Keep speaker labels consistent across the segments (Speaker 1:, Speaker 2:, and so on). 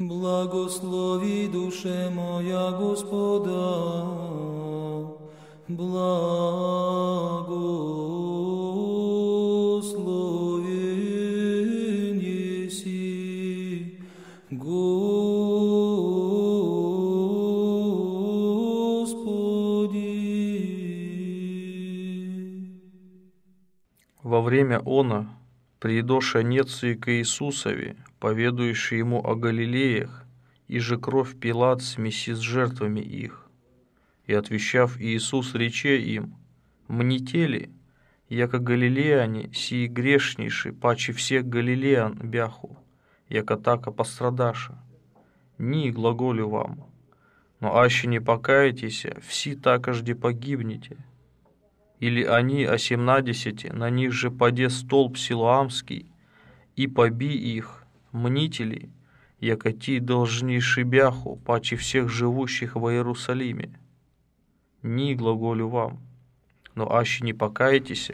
Speaker 1: Благослови душе моя Господа, благослови неси, Господи. Во время она Приидоша Неций к Иисусове, поведающий ему о Галилеях, и же кровь Пилат смеси с жертвами их. И отвечав Иисус рече им, «Мните ли, яко галилеяне, сии грешнейши, паче всех галилеян бяху, яко така пострадаша, ни глаголю вам, но аще не покаетесь, все такожде погибнете» или они о семнадесяти, на них же поде столб силуамский, и поби их, мнителей, якоти должны шибяху, паче всех живущих в Иерусалиме. Ни глаголю вам, но аще не покаетесь,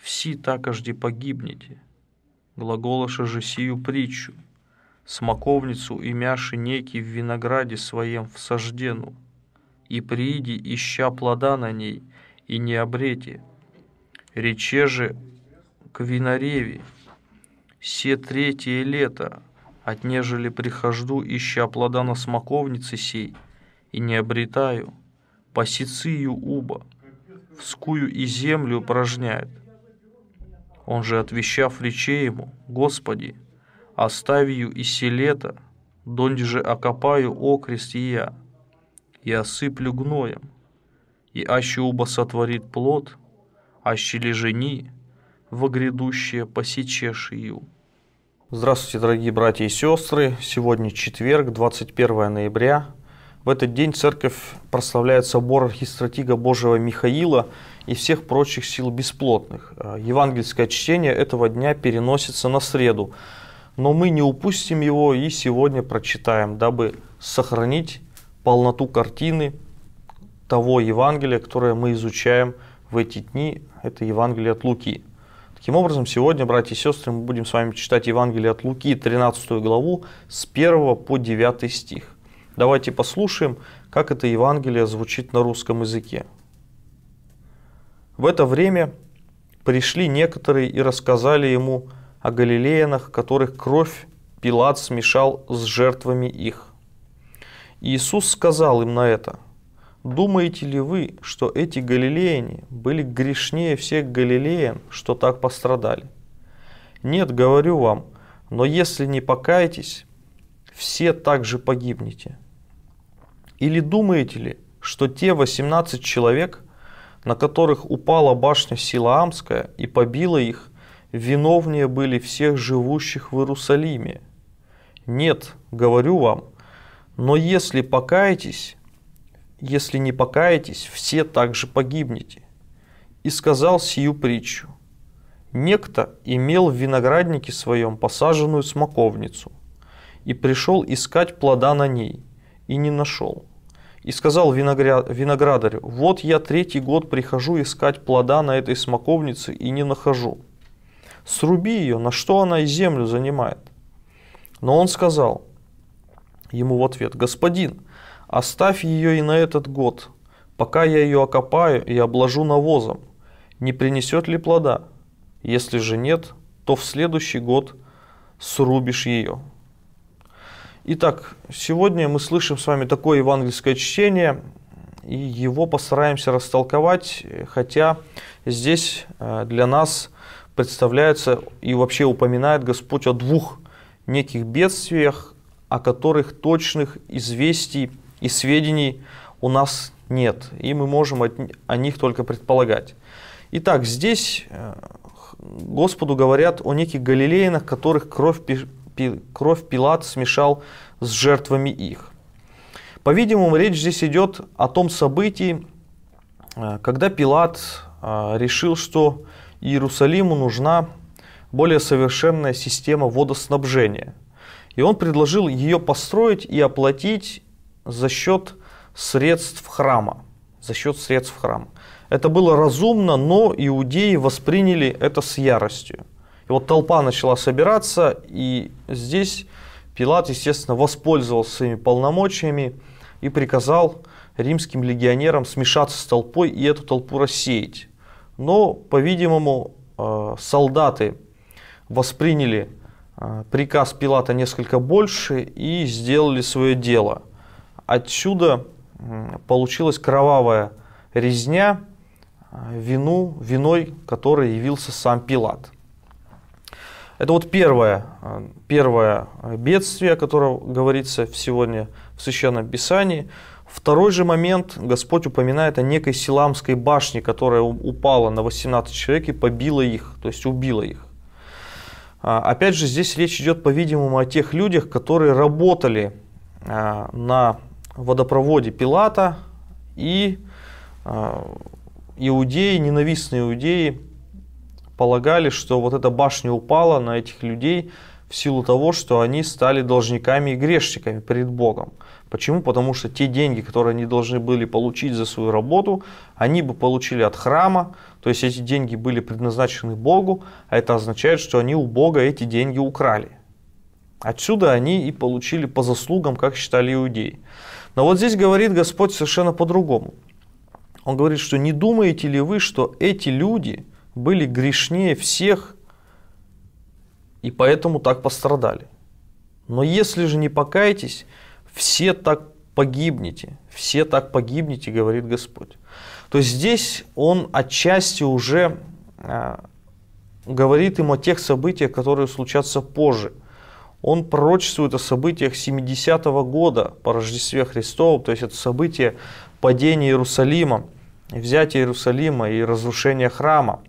Speaker 1: все такожди погибнете. Глаголоша же сию притчу, смоковницу и мяши некий в винограде своем всаждену, и прииди, ища плода на ней — и не Необрете, рече же к Винореве, все третье лето, отнежели прихожду, ища плода на смоковнице сей, и не обретаю, посицию уба, вскую и землю упражняет. Он же, отвещав рече ему, «Господи, оставию и селета, донде же окопаю окрест и я, и осыплю гноем, и аще уба сотворит плод, аще ли жени, во грядущее посечешь ю. Здравствуйте, дорогие братья и сестры! Сегодня четверг, 21 ноября. В этот день церковь прославляет собор архистратига Божьего Михаила и всех прочих сил бесплотных. Евангельское чтение этого дня переносится на среду, но мы не упустим его и сегодня прочитаем, дабы сохранить полноту картины – того Евангелия, которое мы изучаем в эти дни, это Евангелие от Луки. Таким образом, сегодня, братья и сестры, мы будем с вами читать Евангелие от Луки, 13 главу, с 1 по 9 стих. Давайте послушаем, как это Евангелие звучит на русском языке. В это время пришли некоторые и рассказали ему о галилеянах, которых кровь Пилат смешал с жертвами их. Иисус сказал им на это – Думаете ли вы, что эти галилеяне были грешнее всех галилеян, что так пострадали? Нет, говорю вам, но если не покаетесь, все также погибнете. Или думаете ли, что те 18 человек, на которых упала башня Силаамская и побила их, виновнее были всех живущих в Иерусалиме? Нет, говорю вам, но если покаетесь, если не покаетесь, все также погибнете. И сказал сию притчу. Некто имел в винограднике своем посаженную смоковницу, и пришел искать плода на ней, и не нашел. И сказал виноградарю, вот я третий год прихожу искать плода на этой смоковнице и не нахожу. Сруби ее, на что она и землю занимает. Но он сказал ему в ответ, господин, Оставь ее и на этот год, пока я ее окопаю и обложу навозом. Не принесет ли плода? Если же нет, то в следующий год срубишь ее». Итак, сегодня мы слышим с вами такое евангельское чтение, и его постараемся растолковать, хотя здесь э, для нас представляется и вообще упоминает Господь о двух неких бедствиях, о которых точных известий и сведений у нас нет, и мы можем от, о них только предполагать. Итак, здесь э, Господу говорят о неких галилеянах, которых кровь, кровь Пилат смешал с жертвами их. По-видимому, речь здесь идет о том событии, э, когда Пилат э, решил, что Иерусалиму нужна более совершенная система водоснабжения. И он предложил ее построить и оплатить за счет средств храма. За счет средств храма. Это было разумно, но иудеи восприняли это с яростью. И вот толпа начала собираться, и здесь Пилат, естественно, воспользовался своими полномочиями и приказал римским легионерам смешаться с толпой и эту толпу рассеять. Но, по-видимому, э, солдаты восприняли э, приказ Пилата несколько больше и сделали свое дело – Отсюда получилась кровавая резня, э, вину, виной которой явился сам Пилат. Это вот первое, э, первое э, бедствие, о котором говорится сегодня в Священном Писании. Второй же момент Господь упоминает о некой Силамской башне, которая упала на 18 человек и побила их, то есть убила их. А, опять же, здесь речь идет, по-видимому, о тех людях, которые работали а, на водопроводе Пилата и а, иудеи, ненавистные иудеи, полагали, что вот эта башня упала на этих людей в силу того, что они стали должниками и грешниками перед Богом. Почему? Потому что те деньги, которые они должны были получить за свою работу, они бы получили от храма, то есть эти деньги были предназначены Богу, а это означает, что они у Бога эти деньги украли. Отсюда они и получили по заслугам, как считали иудеи. Но вот здесь говорит Господь совершенно по-другому. Он говорит, что не думаете ли вы, что эти люди были грешнее всех и поэтому так пострадали? Но если же не покаетесь, все так погибнете, все так погибнете, говорит Господь. То есть здесь он отчасти уже а, говорит им о тех событиях, которые случатся позже – он пророчествует о событиях 70-го года по Рождестве Христову, то есть это событие падения Иерусалима, взятия Иерусалима и разрушения храма,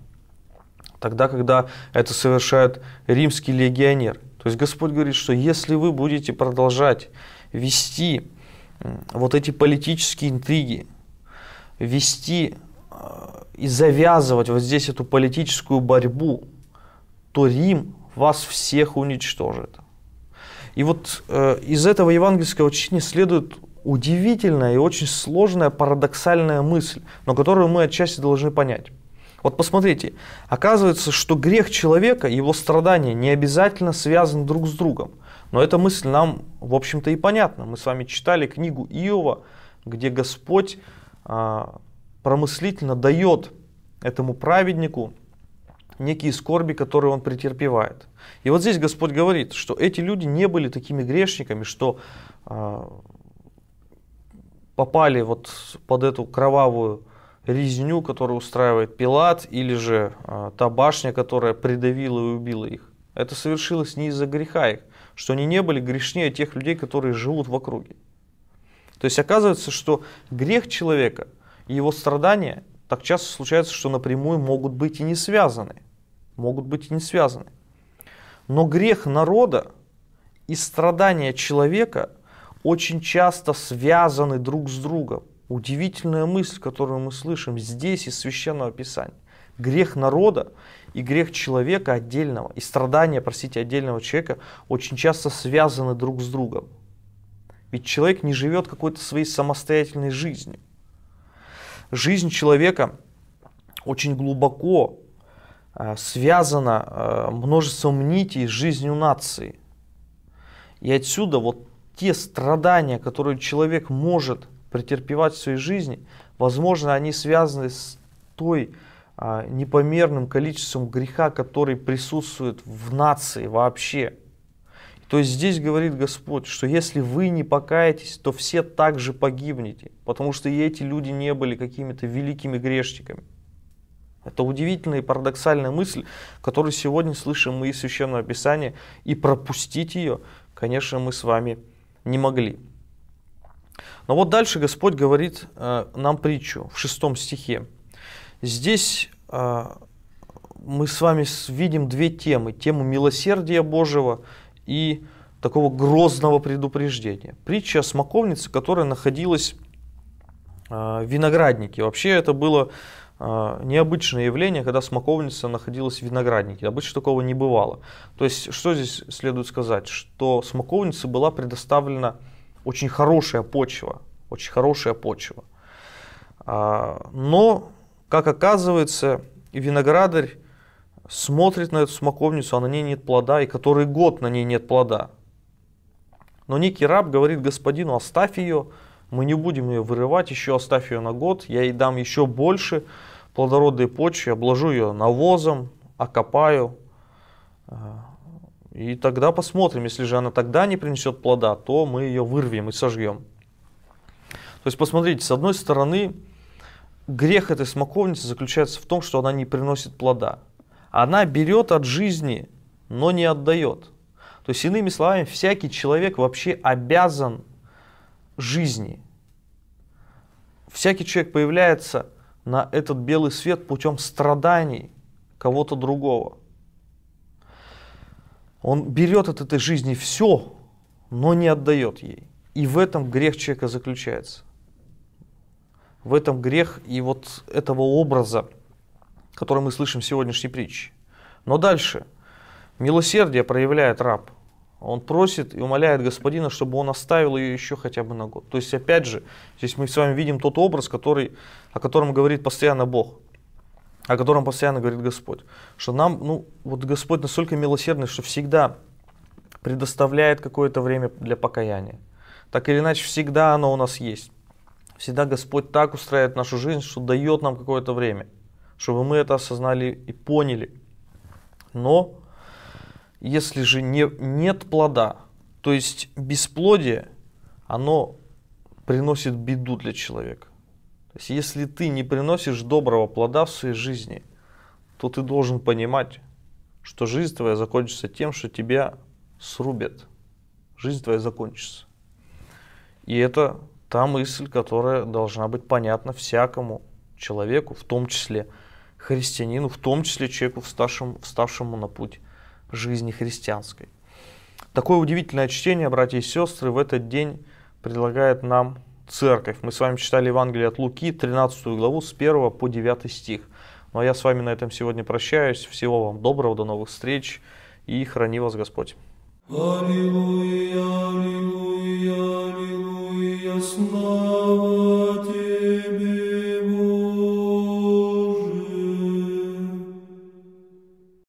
Speaker 1: тогда, когда это совершает римский легионер. То есть Господь говорит, что если вы будете продолжать вести вот эти политические интриги, вести э, и завязывать вот здесь эту политическую борьбу, то Рим вас всех уничтожит. И вот э, из этого евангельского чтения следует удивительная и очень сложная парадоксальная мысль, но которую мы отчасти должны понять. Вот посмотрите, оказывается, что грех человека, его страдания не обязательно связаны друг с другом. Но эта мысль нам, в общем-то, и понятна. Мы с вами читали книгу Иова, где Господь а, промыслительно дает этому праведнику некие скорби, которые он претерпевает. И вот здесь Господь говорит, что эти люди не были такими грешниками, что э, попали вот под эту кровавую резню, которую устраивает Пилат, или же э, та башня, которая придавила и убила их. Это совершилось не из-за греха их, что они не были грешнее тех людей, которые живут в округе. То есть оказывается, что грех человека и его страдания так часто случается, что напрямую могут быть и не связаны могут быть и не связаны. Но грех народа и страдания человека очень часто связаны друг с другом. Удивительная мысль, которую мы слышим здесь из Священного Писания. Грех народа и грех человека отдельного, и страдания, простите, отдельного человека очень часто связаны друг с другом. Ведь человек не живет какой-то своей самостоятельной жизнью. Жизнь человека очень глубоко Э, связано э, множеством нитей с жизнью нации. И отсюда вот те страдания, которые человек может претерпевать в своей жизни, возможно, они связаны с той э, непомерным количеством греха, который присутствует в нации вообще. То есть здесь говорит Господь, что если вы не покаетесь, то все также погибнете, потому что и эти люди не были какими-то великими грешниками. Это удивительная и парадоксальная мысль, которую сегодня слышим мы из Священного Писания, и пропустить ее, конечно, мы с вами не могли. Но вот дальше Господь говорит э, нам притчу в шестом стихе. Здесь э, мы с вами видим две темы. Тему милосердия Божьего и такого грозного предупреждения. Притча о смоковнице, которая находилась э, в винограднике. Вообще это было а, необычное явление, когда смоковница находилась в винограднике. Обычно такого не бывало. То есть, что здесь следует сказать? Что смоковнице была предоставлена очень хорошая почва. Очень хорошая почва. А, но, как оказывается, виноградарь смотрит на эту смоковницу, а на ней нет плода, и который год на ней нет плода. Но некий раб говорит господину, оставь ее, мы не будем ее вырывать, еще оставь ее на год, я ей дам еще больше плодородной почвы, обложу ее навозом, окопаю, э, и тогда посмотрим, если же она тогда не принесет плода, то мы ее вырвем и сожгем. То есть посмотрите, с одной стороны, грех этой смоковницы заключается в том, что она не приносит плода. Она берет от жизни, но не отдает. То есть, иными словами, всякий человек вообще обязан жизни. Всякий человек появляется на этот белый свет путем страданий кого-то другого. Он берет от этой жизни все, но не отдает ей. И в этом грех человека заключается. В этом грех и вот этого образа, который мы слышим в сегодняшней притче. Но дальше. Милосердие проявляет раб – он просит и умоляет Господина, чтобы он оставил ее еще хотя бы на год. То есть, опять же, здесь мы с вами видим тот образ, который, о котором говорит постоянно Бог, о котором постоянно говорит Господь. Что нам, ну, вот Господь настолько милосердный, что всегда предоставляет какое-то время для покаяния. Так или иначе, всегда оно у нас есть. Всегда Господь так устраивает нашу жизнь, что дает нам какое-то время, чтобы мы это осознали и поняли. Но если же не, нет плода, то есть бесплодие, оно приносит беду для человека. То есть если ты не приносишь доброго плода в своей жизни, то ты должен понимать, что жизнь твоя закончится тем, что тебя срубят. Жизнь твоя закончится. И это та мысль, которая должна быть понятна всякому человеку, в том числе христианину, в том числе человеку, вставшему, вставшему на путь жизни христианской. Такое удивительное чтение, братья и сестры, в этот день предлагает нам церковь. Мы с вами читали Евангелие от Луки, 13 главу, с 1 по 9 стих. Ну а я с вами на этом сегодня прощаюсь. Всего вам доброго, до новых встреч и храни вас Господь. Аллилуйя, аллилуйя, аллилуйя, слава.